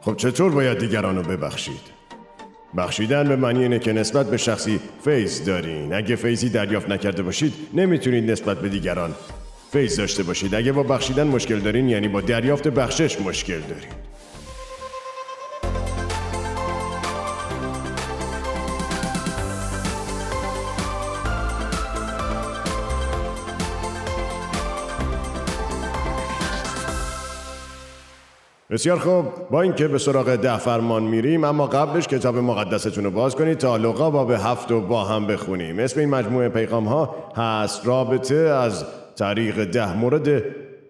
خب چطور باید دیگران رو ببخشید؟ بخشیدن به معنی اینه که نسبت به شخصی فیض دارین اگه فیضی دریافت نکرده باشید نمیتونید نسبت به دیگران فیض داشته باشید اگه با بخشیدن مشکل دارین یعنی با دریافت بخشش مشکل دارین بسیار خوب با اینکه به سراغ ده فرمان میریم اما قبلش کتاب مقدستون رو باز کنید تا لقا باب هفت و با هم بخونیم اسم این مجموعه پیغام ها هست رابطه از طریق ده مورد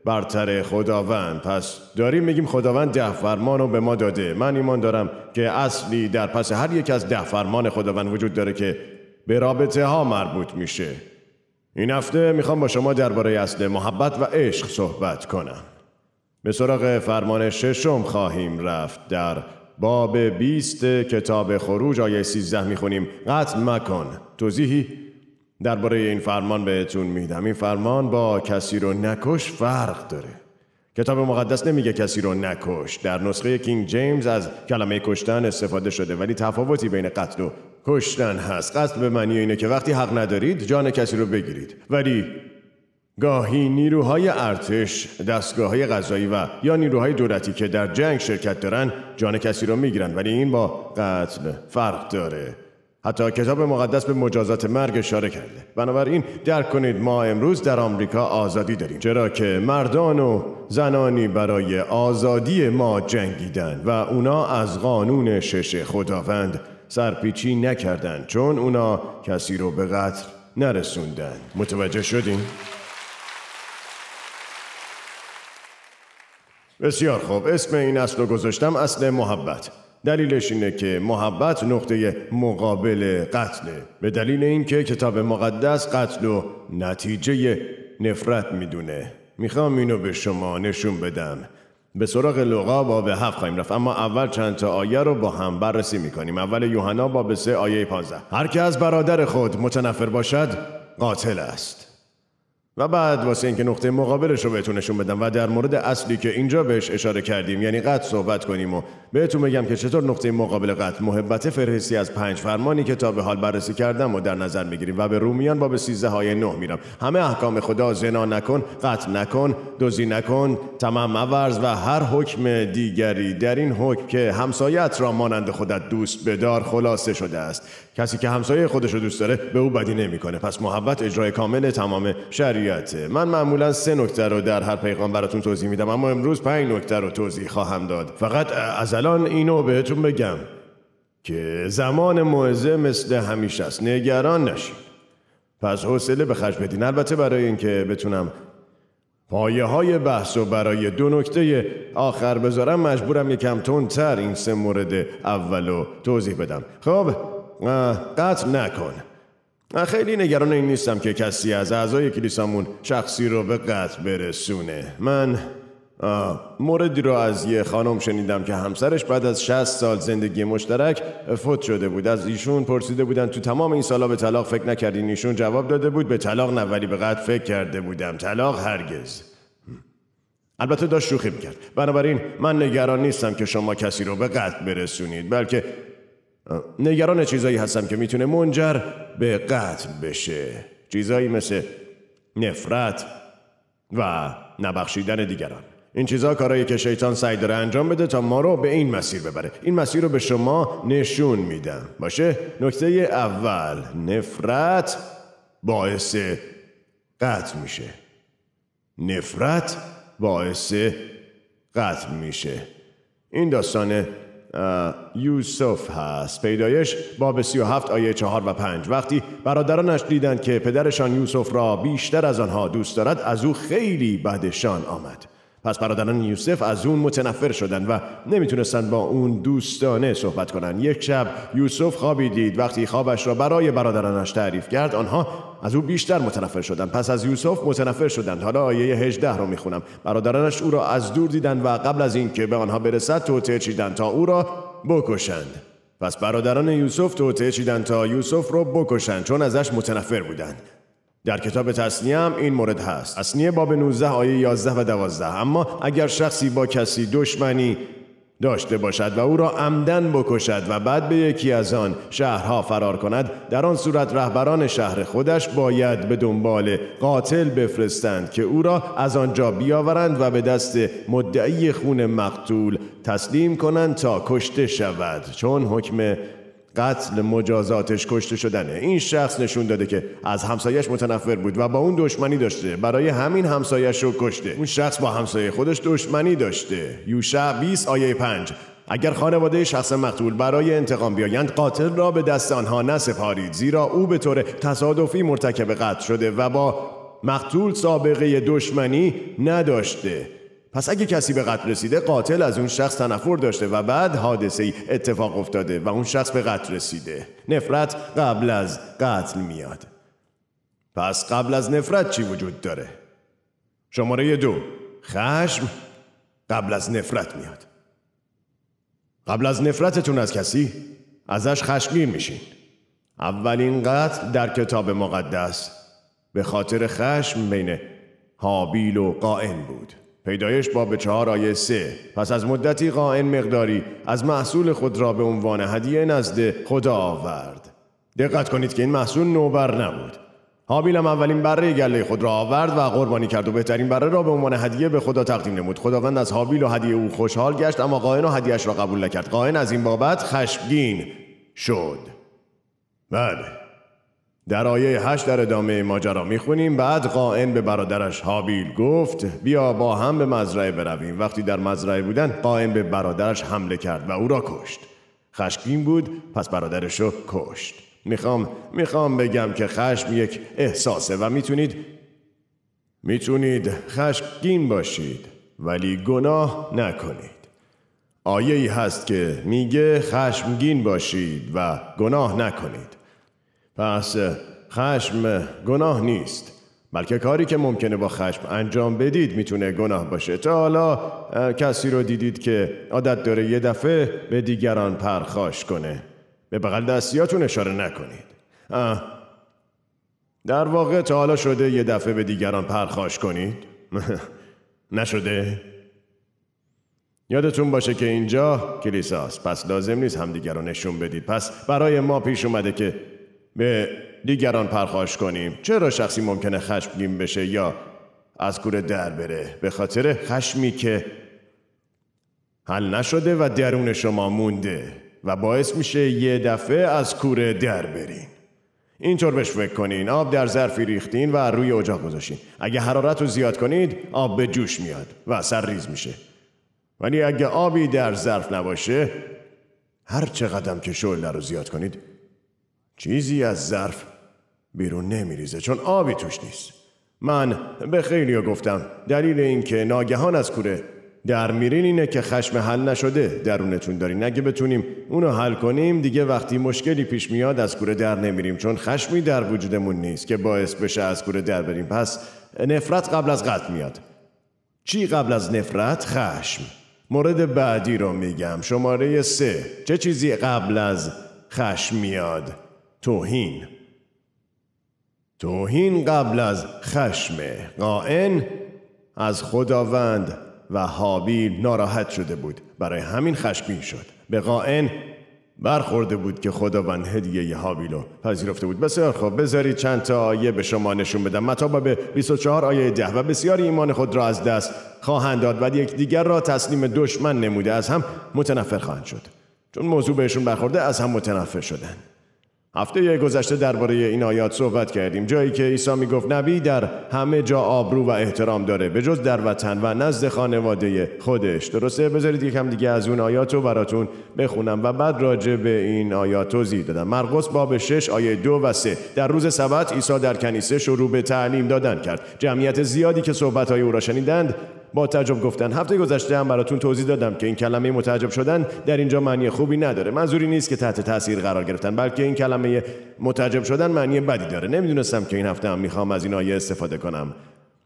برتر خداوند پس داریم میگیم خداوند ده فرمان رو به ما داده من ایمان دارم که اصلی در پس هر یک از ده فرمان خداوند وجود داره که به رابطه ها مربوط میشه این هفته میخوام با شما درباره اصل محبت و عشق صحبت کنم به سراغ فرمان ششم خواهیم رفت در باب بیست کتاب خروج آیه سیزده میخونیم قطع مکن توضیحی درباره این فرمان بهتون میدم این فرمان با کسی رو نکش فرق داره کتاب مقدس نمیگه کسی رو نکش در نسخه کینگ جیمز از کلمه کشتن استفاده شده ولی تفاوتی بین قتل و کشتن هست قتل به معنی اینه که وقتی حق ندارید جان کسی رو بگیرید ولی گاهی نیروهای ارتش، دستگاههای غذایی و یا نیروهای دولتی که در جنگ شرکت دارن جان کسی رو میگیرن ولی این با قتل فرق داره. حتی کتاب مقدس به مجازات مرگ اشاره کرده. بنابراین درک کنید ما امروز در آمریکا آزادی داریم. چرا که مردان و زنانی برای آزادی ما جنگیدن و اونا از قانون شش خداوند سرپیچی نکردند چون اونا کسی رو به قتل نرسوندن. متوجه شدیم؟ بسیار خوب اسم این اصل رو گذاشتم اصل محبت دلیلش اینه که محبت نقطه مقابل قتله به دلیل اینکه کتاب مقدس قتل و نتیجه نفرت میدونه میخوام اینو به شما نشون بدم به سراغ لغا باب هفت خواهیم رفت اما اول چند تا آیه رو با هم بررسی میکنیم اول یوحنا باب سه آیه 15 هر که از برادر خود متنفر باشد قاتل است و بعد واسه اینکه نقطه مقابلش رو بهتون نشون بدم و در مورد اصلی که اینجا بهش اشاره کردیم یعنی قد صحبت کنیم و بهتون بگم که چطور نقطه مقابل قد محبت فرهسی از پنج فرمانی که تا به حال بررسی کردم و در نظر میگیریم و به رومیان باب سیزده های نه میرم همه احکام خدا زنا نکن قط نکن دزدی نکن تمام مورز و هر حکم دیگری در این حکم که همسایت را مانند خودت دوست بدار خلاصه شده است کسی که همسایه خودش رو دوست داره به او بدی نمیکنه پس محبت اجرای کامل تمام شریعته من معمولا سه نکته رو در هر پیغام براتون توضیح میدم اما امروز پنج نکته رو توضیح خواهم داد فقط از الان اینو بهتون بگم که زمان موعظه مثل همیشه است نگران نشید پس حوصله به خرج بدین البته برای اینکه بتونم پایه های بحث و برای دو نکته آخر بذارم مجبورم یکم تندتر این سه مورد اولو توضیح بدم خب قطع نکن خیلی نگران این نیستم که کسی از اعضای کلیسامون شخصی رو به قطع برسونه من موردی رو از یه خانم شنیدم که همسرش بعد از 60 سال زندگی مشترک فوت شده بود از ایشون پرسیده بودن تو تمام این سالا به طلاق فکر نکردین ایشون جواب داده بود به طلاق نه ولی به قطع فکر کرده بودم طلاق هرگز البته داشت شوخی میکرد بنابراین من نگران نیستم که شما کسی رو به قتل برسونید بلکه نگران چیزایی هستم که میتونه منجر به قتل بشه چیزایی مثل نفرت و نبخشیدن دیگران این چیزا کارایی که شیطان سعی داره انجام بده تا ما رو به این مسیر ببره این مسیر رو به شما نشون میدم باشه نکته اول نفرت باعث قتل میشه نفرت باعث قتل میشه این داستان یوسف هست پیدایش باب سی و هفت آیه چهار و پنج وقتی برادرانش دیدند که پدرشان یوسف را بیشتر از آنها دوست دارد از او خیلی بدشان آمد پس برادران یوسف از اون متنفر شدن و نمیتونستن با اون دوستانه صحبت کنن یک شب یوسف خوابی دید وقتی خوابش را برای برادرانش تعریف کرد آنها از او بیشتر متنفر شدند پس از یوسف متنفر شدند حالا آیه 18 رو میخونم برادرانش او را از دور دیدند و قبل از اینکه به آنها برسد توطعه چیدند تا او را بکشند پس برادران یوسف توطعه چیدند تا یوسف را بکشند چون ازش متنفر بودند در کتاب تصنیه هم این مورد هست تصنیه باب 19 آیه 11 و 12 اما اگر شخصی با کسی دشمنی داشته باشد و او را عمدن بکشد و بعد به یکی از آن شهرها فرار کند در آن صورت رهبران شهر خودش باید به دنبال قاتل بفرستند که او را از آنجا بیاورند و به دست مدعی خون مقتول تسلیم کنند تا کشته شود چون حکم قتل مجازاتش کشته شدنه این شخص نشون داده که از همسایش متنفر بود و با اون دشمنی داشته برای همین همسایش رو کشته اون شخص با همسایه خودش دشمنی داشته یوشع 20 آیه 5 اگر خانواده شخص مقتول برای انتقام بیایند قاتل را به دست آنها نسپارید زیرا او به طور تصادفی مرتکب قتل شده و با مقتول سابقه دشمنی نداشته پس اگه کسی به قتل رسیده قاتل از اون شخص تنفر داشته و بعد حادثه ای اتفاق افتاده و اون شخص به قتل رسیده نفرت قبل از قتل میاد پس قبل از نفرت چی وجود داره؟ شماره دو خشم قبل از نفرت میاد قبل از نفرتتون از کسی ازش خشمگین میشین اولین قتل در کتاب مقدس به خاطر خشم بین حابیل و قائن بود پیدایش باب چهار آیه سه پس از مدتی قائن مقداری از محصول خود را به عنوان هدیه نزد خدا آورد دقت کنید که این محصول نوبر نبود حابیلم اولین بره گله خود را آورد و قربانی کرد و بهترین بره را به عنوان هدیه به خدا تقدیم نمود خداوند از حابیل و هدیه او خوشحال گشت اما قائن و هدیهش را قبول نکرد قائن از این بابت خشمگین شد بله در آیه 8 در ادامه ماجرا میخونیم بعد قائن به برادرش هابیل گفت بیا با هم به مزرعه برویم وقتی در مزرعه بودن قائن به برادرش حمله کرد و او را کشت خشمگین بود پس برادرش را کشت میخوام میخوام بگم که خشم یک احساسه و میتونید میتونید خشمگین باشید ولی گناه نکنید آیه ای هست که میگه خشمگین باشید و گناه نکنید پس خشم گناه نیست بلکه کاری که ممکنه با خشم انجام بدید میتونه گناه باشه تا حالا کسی رو دیدید که عادت داره یه دفعه به دیگران پرخاش کنه به بغل دستیاتون اشاره نکنید آه. در واقع تا حالا شده یه دفعه به دیگران پرخاش کنید نشده یادتون باشه که اینجا کلیساست پس لازم نیست همدیگر رو نشون بدید پس برای ما پیش اومده که به دیگران پرخاش کنیم چرا شخصی ممکنه خشمگین بشه یا از کوره در بره به خاطر خشمی که حل نشده و درون شما مونده و باعث میشه یه دفعه از کوره در برین اینطور بهش فکر کنین آب در ظرفی ریختین و روی اجاق گذاشین اگه حرارت رو زیاد کنید آب به جوش میاد و سر ریز میشه ولی اگه آبی در ظرف نباشه هر چه قدم که شعله رو زیاد کنید چیزی از ظرف بیرون نمیریزه چون آبی توش نیست من به خیلی گفتم دلیل این که ناگهان از کوره در میرین اینه که خشم حل نشده درونتون دارین اگه بتونیم اونو حل کنیم دیگه وقتی مشکلی پیش میاد از کوره در نمیریم چون خشمی در وجودمون نیست که باعث بشه از کوره در بریم پس نفرت قبل از قتل میاد چی قبل از نفرت خشم مورد بعدی رو میگم شماره سه چه چیزی قبل از خشم میاد توهین توهین قبل از خشم قائن از خداوند و حابیل ناراحت شده بود برای همین خشمگین شد به قائن برخورده بود که خداوند هدیه حابیل رو پذیرفته بود بسیار خوب بذارید چند تا آیه به شما نشون بدم مطابع به 24 آیه ده و بسیاری ایمان خود را از دست خواهند داد و دیگر را تسلیم دشمن نموده از هم متنفر خواهند شد چون موضوع بهشون برخورده از هم متنفر شدند هفته گذشته درباره این آیات صحبت کردیم جایی که عیسی گفت نبی در همه جا آبرو و احترام داره به جز در وطن و نزد خانواده خودش درسته بذارید یکم دیگه از اون آیات رو براتون بخونم و بعد راجع به این آیات توضیح دادم مرقس باب 6 آیه 2 و 3 در روز سبت عیسی در کنیسه شروع به تعلیم دادن کرد جمعیت زیادی که صحبت های او را شنیدند با تعجب گفتن هفته گذشته هم براتون توضیح دادم که این کلمه متعجب شدن در اینجا معنی خوبی نداره منظوری نیست که تحت تاثیر قرار گرفتن بلکه این کلمه متعجب شدن معنی بدی داره نمیدونستم که این هفته هم میخوام از این آیه استفاده کنم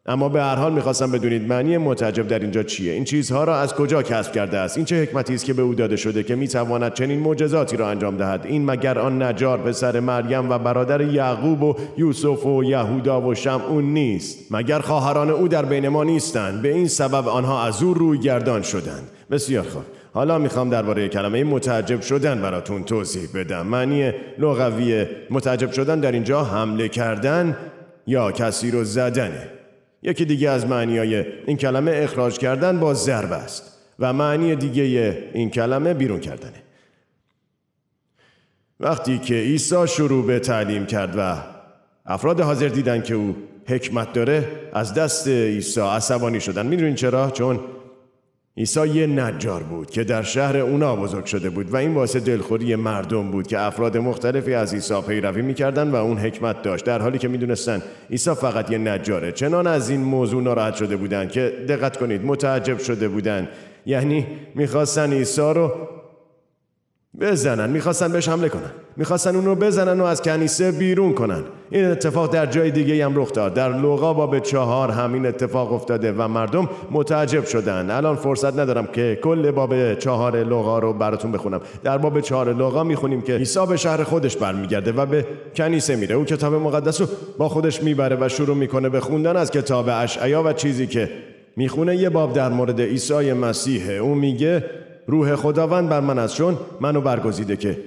اما به هر حال میخواستم بدونید معنی متعجب در اینجا چیه این چیزها را از کجا کسب کرده است این چه حکمتی است که به او داده شده که میتواند چنین معجزاتی را انجام دهد این مگر آن نجار پسر مریم و برادر یعقوب و یوسف و یهودا و شمعون نیست مگر خواهران او در بین ما نیستند به این سبب آنها از او روی گردان شدند بسیار خوب حالا میخوام درباره کلمه متعجب شدن براتون توضیح بدم معنی لغوی متعجب شدن در اینجا حمله کردن یا کسی رو زدنه یکی دیگه از های این کلمه اخراج کردن با ضرب است و معنی دیگه این کلمه بیرون کردنه وقتی که عیسی شروع به تعلیم کرد و افراد حاضر دیدن که او حکمت داره از دست عیسی عصبانی شدن میدونین چرا چون عیسی یه نجار بود که در شهر اونا بزرگ شده بود و این واسه دلخوری مردم بود که افراد مختلفی از عیسی پیروی میکردن و اون حکمت داشت در حالی که میدونستن عیسی فقط یه نجاره چنان از این موضوع ناراحت شده بودند که دقت کنید متعجب شده بودند یعنی میخواستن عیسی رو بزنن میخواستن بهش حمله کنن میخواستن اون رو بزنن و از کنیسه بیرون کنن این اتفاق در جای دیگه هم رخ داد در لغا باب چهار همین اتفاق افتاده و مردم متعجب شدن الان فرصت ندارم که کل باب چهار لغا رو براتون بخونم در باب چهار لغا میخونیم که عیسی به شهر خودش برمیگرده و به کنیسه میره او کتاب مقدس رو با خودش میبره و شروع میکنه به خوندن از کتاب اشعیا و چیزی که میخونه یه باب در مورد عیسی مسیح او میگه روح خداوند بر من است چون منو برگزیده که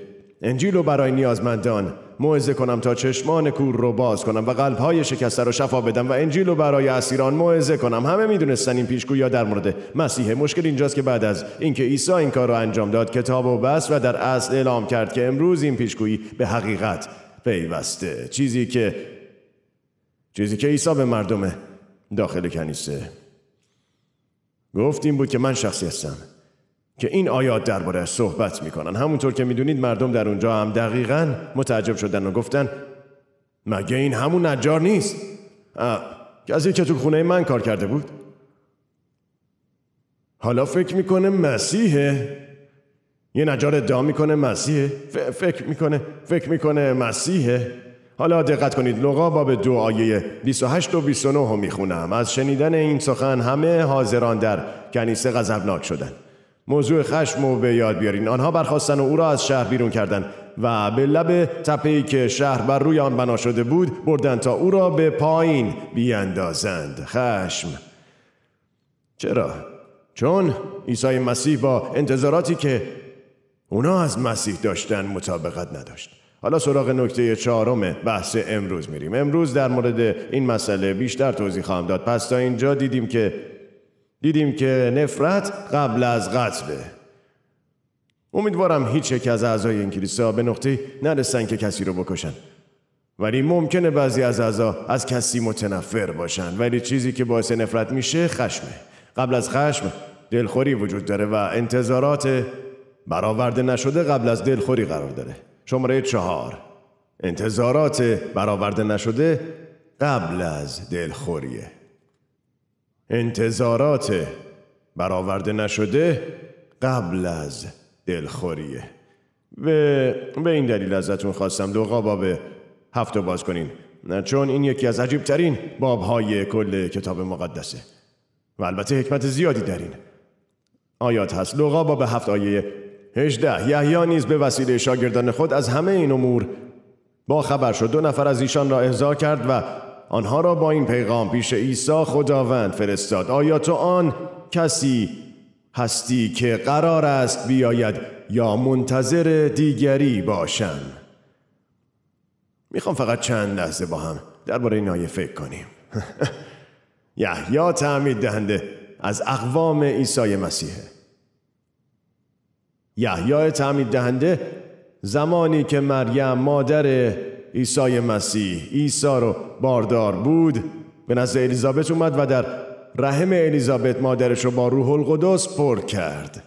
انجیل برای نیازمندان موعظه کنم تا چشمان کور رو باز کنم و قلبهای شکسته رو شفا بدم و انجیل برای اسیران موعظه کنم همه میدونستن این پیشگویا در مورد مسیح مشکل اینجاست که بعد از اینکه عیسی این کار را انجام داد کتاب و بس و در اصل اعلام کرد که امروز این پیشگویی به حقیقت پیوسته چیزی که چیزی که عیسی به مردم داخل کنیسه گفت این بود که من شخصی هستم که این آیات درباره صحبت میکنن همونطور که میدونید مردم در اونجا هم دقیقا متعجب شدن و گفتن مگه این همون نجار نیست کسی که تو خونه من کار کرده بود حالا فکر میکنه مسیحه یه نجار ادعا میکنه مسیحه فکر میکنه فکر میکنه مسیحه حالا دقت کنید لغا باب دو آیه 28 و 29 رو میخونم از شنیدن این سخن همه حاضران در کنیسه غضبناک شدند موضوع خشم و به یاد بیارین آنها برخواستن و او را از شهر بیرون کردند و به لب تپهی که شهر بر روی آن بنا شده بود بردن تا او را به پایین بیاندازند خشم چرا چون عیسی مسیح با انتظاراتی که اونا از مسیح داشتن مطابقت نداشت حالا سراغ نکته چهارم بحث امروز میریم امروز در مورد این مسئله بیشتر توضیح خواهم داد پس تا اینجا دیدیم که دیدیم که نفرت قبل از قتله امیدوارم هیچ یک از اعضای این کلیسا به نقطه نرسن که کسی رو بکشن ولی ممکنه بعضی از اعضا از کسی متنفر باشن ولی چیزی که باعث نفرت میشه خشمه قبل از خشم دلخوری وجود داره و انتظارات برآورده نشده قبل از دلخوری قرار داره شماره چهار انتظارات برآورده نشده قبل از دلخوریه انتظارات برآورده نشده قبل از دلخوریه به, به این دلیل ازتون خواستم دو قاباب هفته باز کنین چون این یکی از عجیبترین بابهای کل کتاب مقدسه و البته حکمت زیادی در این آیات هست لغا باب هفت آیه 18 یحیی نیز به وسیله شاگردان خود از همه این امور با خبر شد دو نفر از ایشان را احضار کرد و آنها را با این پیغام پیش عیسی خداوند فرستاد آیا تو آن کسی هستی که قرار است بیاید یا منتظر دیگری باشم میخوام فقط چند لحظه با هم درباره این آیه فکر کنیم یا تعمید دهنده از اقوام عیسی مسیحه یحیای تعمید دهنده زمانی که مریم مادر عیسی مسیح عیسی رو باردار بود به نزد الیزابت اومد و در رحم الیزابت مادرش رو با روح القدس پر کرد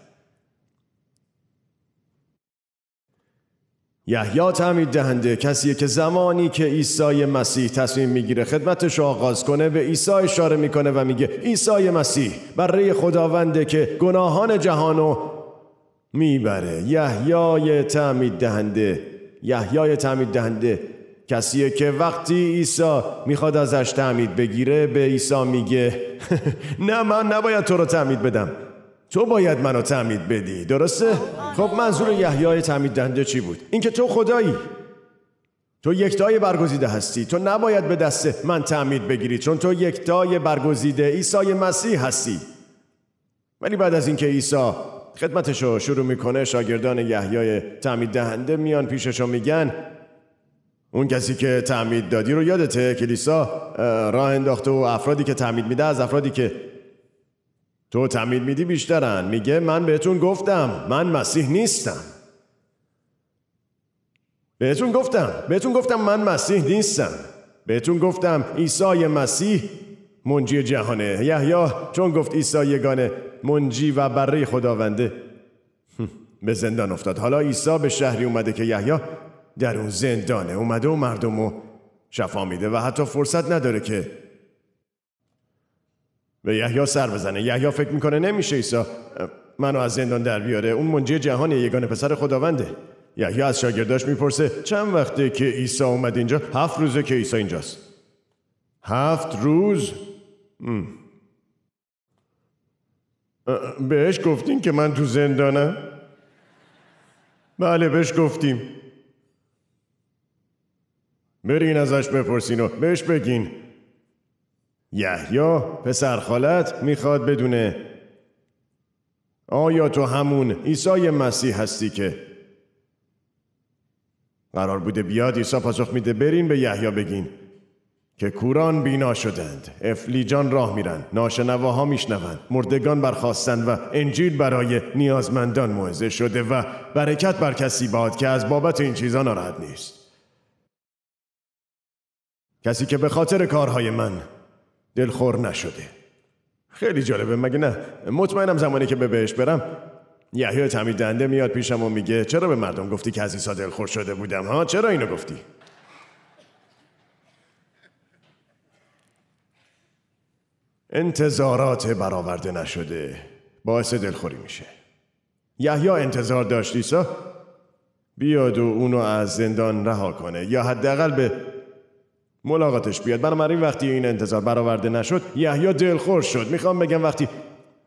یحیی تعمید دهنده کسیه که زمانی که عیسی مسیح تصمیم میگیره خدمتش آغاز کنه به عیسی اشاره میکنه و میگه عیسی مسیح بره خداونده که گناهان جهانو میبره یحیای تعمید دهنده یحیای تعمید دهنده کسیه که وقتی عیسی میخواد ازش تعمید بگیره به عیسی میگه نه من نباید تو رو تعمید بدم تو باید منو تعمید بدی درسته؟ خب منظور یحیای تعمید دهنده چی بود؟ اینکه تو خدایی تو یکتای برگزیده هستی تو نباید به دست من تعمید بگیری چون تو یکتای برگزیده عیسی مسیح هستی ولی بعد از اینکه عیسی خدمتش رو شروع میکنه شاگردان یحیای تعمید دهنده میان پیشش میگن اون کسی که تعمید دادی رو یادته کلیسا راه انداخته و افرادی که تعمید میده از افرادی که تو تعمید میدی بیشترن میگه من بهتون گفتم من مسیح نیستم بهتون گفتم بهتون گفتم من مسیح نیستم بهتون گفتم عیسی مسیح منجی جهانه یحیی چون گفت عیسی یگانه منجی و بره خداونده به زندان افتاد حالا عیسی به شهری اومده که یحیی در اون زندانه اومده و مردم رو شفا میده و حتی فرصت نداره که به یحیی سر بزنه یحیا فکر میکنه نمیشه ایسا منو از زندان در بیاره اون منجی جهان یگانه پسر خداونده یحیا از شاگرداش میپرسه چند وقته که عیسی اومد اینجا هفت روزه که عیسی اینجاست هفت روز بهش گفتین که من تو زندانم بله بهش گفتیم برین ازش بپرسین و بهش بگین یحیی پسر خالت میخواد بدونه آیا تو همون عیسی مسیح هستی که قرار بوده بیاد عیسی پاسخ میده برین به یحیی بگین که کوران بینا شدند افلیجان راه میرند ناشنواها میشنوند مردگان برخواستند و انجیل برای نیازمندان موعظه شده و برکت بر کسی باد که از بابت این چیزا ناراحت نیست کسی که به خاطر کارهای من دلخور نشده خیلی جالبه مگه نه مطمئنم زمانی که به بهش برم یحیی تمید دنده میاد پیشم و میگه چرا به مردم گفتی که از ایسا دلخور شده بودم ها چرا اینو گفتی انتظارات برآورده نشده باعث دلخوری میشه یحیی انتظار داشت ایسا بیاد و اونو از زندان رها کنه یا حداقل به ملاقاتش بیاد بنابراین وقتی این انتظار برآورده نشد یحیی دلخور شد میخوام بگم وقتی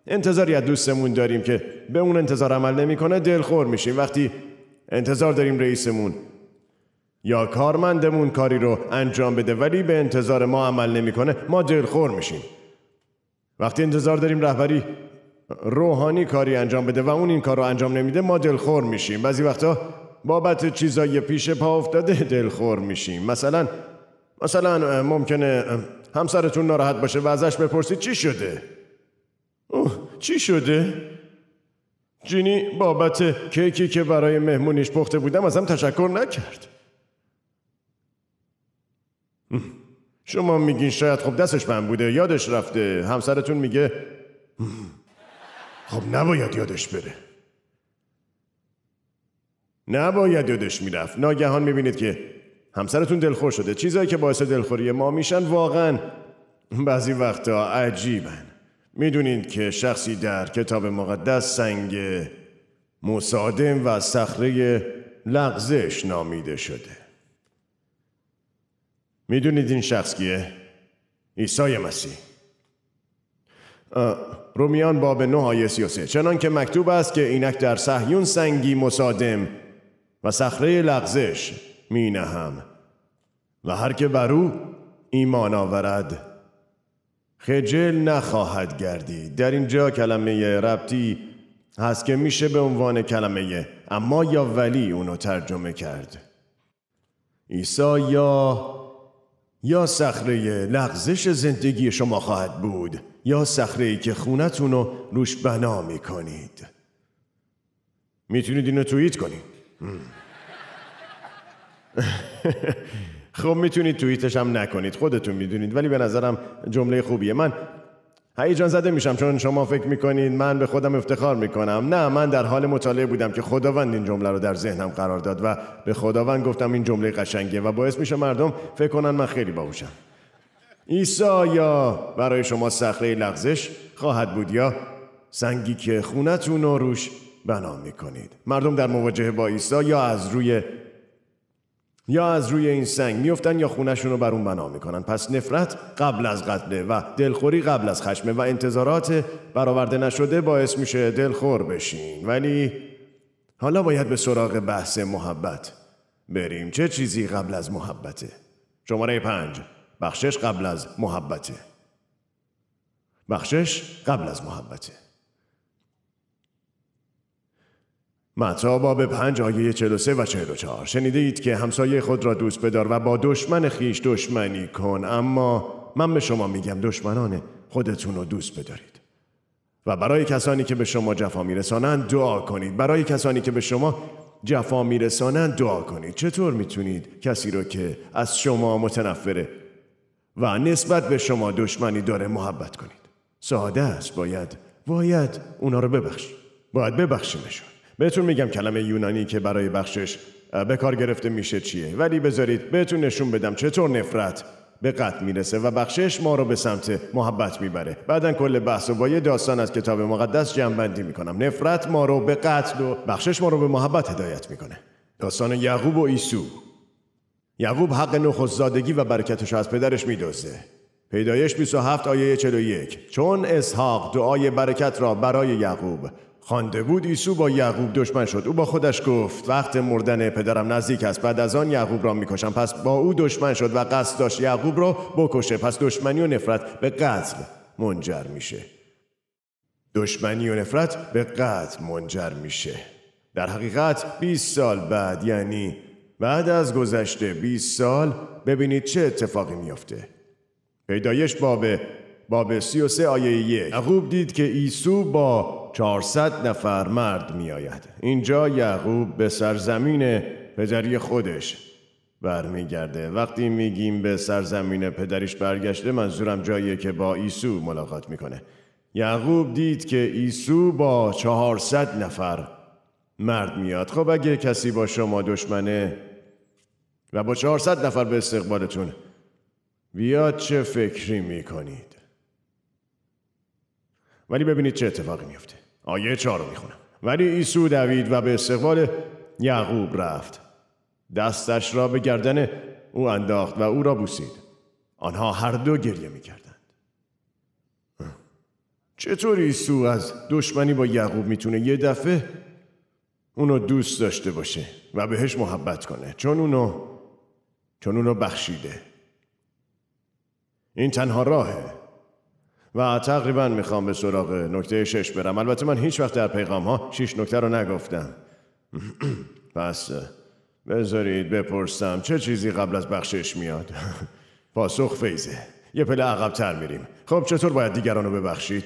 انتظاری از دوستمون داریم که به اون انتظار عمل نمیکنه دلخور میشیم وقتی انتظار داریم رئیسمون یا کارمندمون کاری رو انجام بده ولی به انتظار ما عمل نمیکنه ما دلخور میشیم وقتی انتظار داریم رهبری روحانی کاری انجام بده و اون این کار رو انجام نمیده ما دلخور میشیم بعضی وقتا بابت چیزای پیش پا افتاده دلخور میشیم مثلا مثلا ممکنه همسرتون ناراحت باشه و ازش بپرسید چی شده اوه چی شده؟ جینی بابت کیکی که برای مهمونیش پخته بودم ازم تشکر نکرد شما میگین شاید خب دستش من بوده یادش رفته همسرتون میگه خب نباید یادش بره نباید یادش میرفت ناگهان میبینید که همسرتون دلخور شده چیزایی که باعث دلخوری ما میشن واقعا بعضی وقتا عجیبن میدونید که شخصی در کتاب مقدس سنگ مصادم و صخره لغزش نامیده شده میدونید این شخص کیه؟ عیسی مسیح رومیان باب 9 آیه 33 چنان که مکتوب است که اینک در صهیون سنگی مصادم و صخره لغزش می نهم و هر که بر او ایمان آورد خجل نخواهد گردید در اینجا کلمه ربطی هست که میشه به عنوان کلمه اما یا ولی اونو ترجمه کرد عیسی یا یا صخره لغزش زندگی شما خواهد بود یا صخره ای که خونتون رو روش بنا میکنید میتونید اینو توییت کنید خب میتونید توییتش هم نکنید خودتون میدونید ولی به نظرم جمله خوبیه من هیجان زده میشم چون شما فکر میکنید من به خودم افتخار میکنم نه من در حال مطالعه بودم که خداوند این جمله رو در ذهنم قرار داد و به خداوند گفتم این جمله قشنگه و باعث میشه مردم فکر کنن من خیلی باوشم ایسا یا برای شما صخره لغزش خواهد بود یا سنگی که خونتون و روش بنا میکنید مردم در مواجهه با عیسی یا از روی یا از روی این سنگ میفتن یا خونشون رو بر اون بنا میکنن پس نفرت قبل از قتله و دلخوری قبل از خشمه و انتظارات برآورده نشده باعث میشه دلخور بشین ولی حالا باید به سراغ بحث محبت بریم چه چیزی قبل از محبته شماره پنج بخشش قبل از محبته بخشش قبل از محبته متا باب پنج آیه 43 و 44 شنیده اید که همسایه خود را دوست بدار و با دشمن خیش دشمنی کن اما من به شما میگم دشمنان خودتون رو دوست بدارید و برای کسانی که به شما جفا میرسانند دعا کنید برای کسانی که به شما جفا میرسانند دعا کنید چطور میتونید کسی رو که از شما متنفره و نسبت به شما دشمنی داره محبت کنید ساده است باید باید اونا رو ببخشید باید ببخشیمشون بهتون میگم کلمه یونانی که برای بخشش به کار گرفته میشه چیه ولی بذارید بهتون نشون بدم چطور نفرت به قتل میرسه و بخشش ما رو به سمت محبت میبره بعدا کل بحث و با یه داستان از کتاب مقدس جمعبندی میکنم نفرت ما رو به قتل و بخشش ما رو به محبت هدایت میکنه داستان یعقوب و ایسو یعقوب حق نخستزادگی و برکتش از پدرش میدوزه. پیدایش 27 آیه 41 چون اسحاق دعای برکت را برای یعقوب خانده بود ایسو با یعقوب دشمن شد او با خودش گفت وقت مردن پدرم نزدیک است بعد از آن یعقوب را میکشم پس با او دشمن شد و قصد داشت یعقوب را بکشه پس دشمنی و نفرت به قتل منجر میشه دشمنی و نفرت به قتل منجر میشه در حقیقت 20 سال بعد یعنی بعد از گذشته 20 سال ببینید چه اتفاقی میافته پیدایش باب باب 33 آیه 1 یعقوب دید که ایسو با 400 نفر مرد می آید. اینجا یعقوب به سرزمین پدری خودش برمیگرده وقتی میگیم به سرزمین پدریش برگشته منظورم جاییه که با ایسو ملاقات میکنه یعقوب دید که ایسو با 400 نفر مرد میاد خب اگه کسی با شما دشمنه و با 400 نفر به استقبالتون بیاد چه فکری میکنید ولی ببینید چه اتفاقی میفته آیه یه رو میخونم ولی ایسو دوید و به استقبال یعقوب رفت دستش را به گردن او انداخت و او را بوسید آنها هر دو گریه میکردند چطور ایسو از دشمنی با یعقوب میتونه یه دفعه اونو دوست داشته باشه و بهش محبت کنه چون اونو چون اونو بخشیده این تنها راهه و تقریبا میخوام به سراغ نکته شش برم البته من هیچ وقت در پیغام ها شیش نکته رو نگفتم پس بذارید بپرسم چه چیزی قبل از بخشش میاد پاسخ فیزه یه پله تر میریم خب چطور باید دیگران رو ببخشید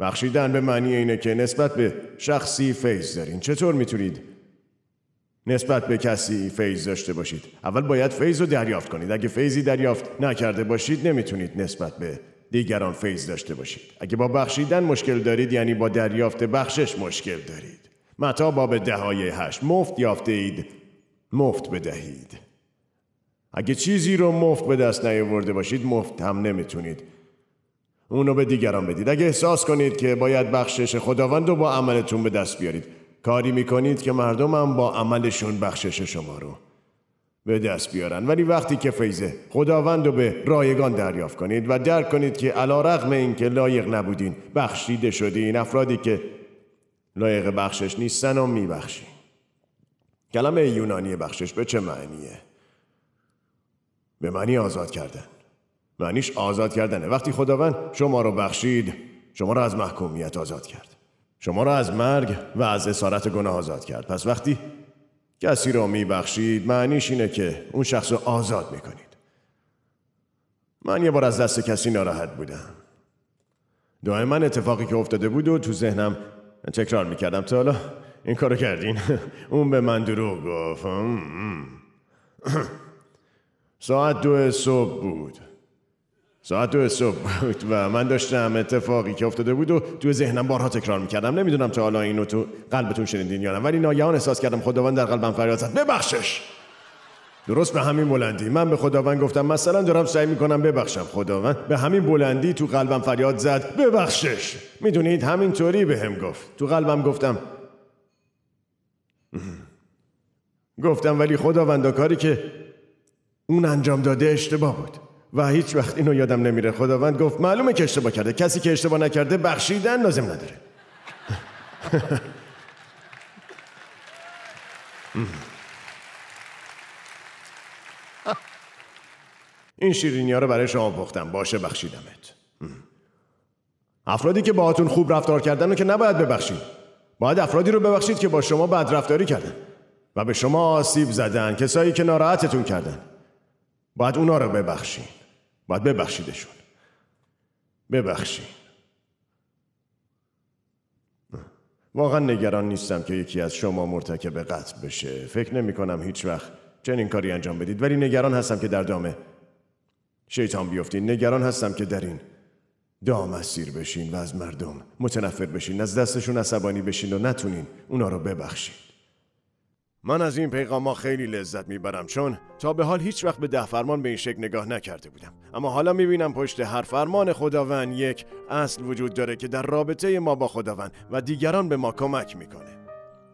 بخشیدن به معنی اینه که نسبت به شخصی فیض دارین چطور میتونید نسبت به کسی فیض داشته باشید اول باید فیض رو دریافت کنید اگه فیضی دریافت نکرده باشید نمیتونید نسبت به دیگران فیض داشته باشید اگه با بخشیدن مشکل دارید یعنی با دریافت بخشش مشکل دارید متا باب دهای هشت مفت یافته اید مفت بدهید اگه چیزی رو مفت به دست نیاورده باشید مفت هم نمیتونید اونو به دیگران بدید اگه احساس کنید که باید بخشش خداوند رو با عملتون به دست بیارید کاری میکنید که مردم هم با عملشون بخشش شما رو به دست بیارن ولی وقتی که فیض خداوند رو به رایگان دریافت کنید و درک کنید که علا رقم این که لایق نبودین بخشیده این افرادی که لایق بخشش نیستن و میبخشین کلمه یونانی بخشش به چه معنیه؟ به معنی آزاد کردن معنیش آزاد کردنه وقتی خداوند شما رو بخشید شما رو از محکومیت آزاد کرد شما را از مرگ و از اسارت گناه آزاد کرد پس وقتی کسی رو میبخشید معنیش اینه که اون شخص رو آزاد میکنید من یه بار از دست کسی ناراحت بودم دائما اتفاقی که افتاده بود و تو ذهنم تکرار میکردم تا حالا این کارو کردین اون به من دروغ گفت ساعت دو صبح بود ساعت دو صبح بود و من داشتم اتفاقی که افتاده بود و تو ذهنم بارها تکرار میکردم نمیدونم تا حالا اینو تو قلبتون شنیدین یا نه ولی ناگهان احساس کردم خداوند در قلبم فریاد زد ببخشش درست به همین بلندی من به خداوند گفتم مثلا دارم سعی میکنم ببخشم خداوند به همین بلندی تو قلبم فریاد زد ببخشش میدونید همینطوری به هم گفت تو قلبم گفتم گفتم ولی خداوند کاری که اون انجام داده اشتباه بود و هیچ وقت اینو یادم نمیره خداوند گفت معلومه که اشتباه کرده کسی که اشتباه نکرده بخشیدن لازم نداره این شیرینی ها رو برای شما پختم باشه بخشیدمت افرادی که باهاتون خوب رفتار کردن رو که نباید ببخشید باید افرادی رو ببخشید که با شما بد رفتاری کردن و به شما آسیب زدن کسایی که ناراحتتون کردن باید اونا رو ببخشین باید ببخشیدشون ببخشین واقعا نگران نیستم که یکی از شما مرتکب قتل بشه فکر نمی کنم هیچ وقت چنین کاری انجام بدید ولی نگران هستم که در دام شیطان بیفتین نگران هستم که در این دام اسیر بشین و از مردم متنفر بشین از دستشون عصبانی بشین و نتونین اونا رو ببخشین من از این پیغام ها خیلی لذت میبرم چون تا به حال هیچ وقت به ده فرمان به این شکل نگاه نکرده بودم اما حالا میبینم پشت هر فرمان خداوند یک اصل وجود داره که در رابطه ما با خداوند و دیگران به ما کمک میکنه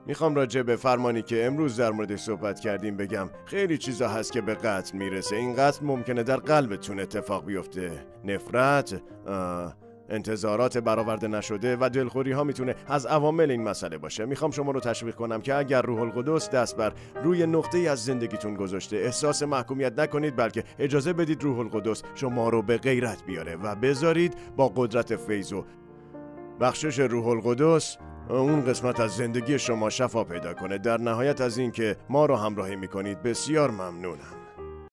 میخوام راجع به فرمانی که امروز در موردش صحبت کردیم بگم خیلی چیزا هست که به قتل میرسه این قتل ممکنه در قلبتون اتفاق بیفته نفرت انتظارات برآورده نشده و دلخوری ها میتونه از عوامل این مسئله باشه میخوام شما رو تشویق کنم که اگر روح القدس دست بر روی نقطه ای از زندگیتون گذاشته احساس محکومیت نکنید بلکه اجازه بدید روح القدس شما رو به غیرت بیاره و بذارید با قدرت فیض و بخشش روح القدس اون قسمت از زندگی شما شفا پیدا کنه در نهایت از اینکه ما رو همراهی میکنید بسیار ممنونم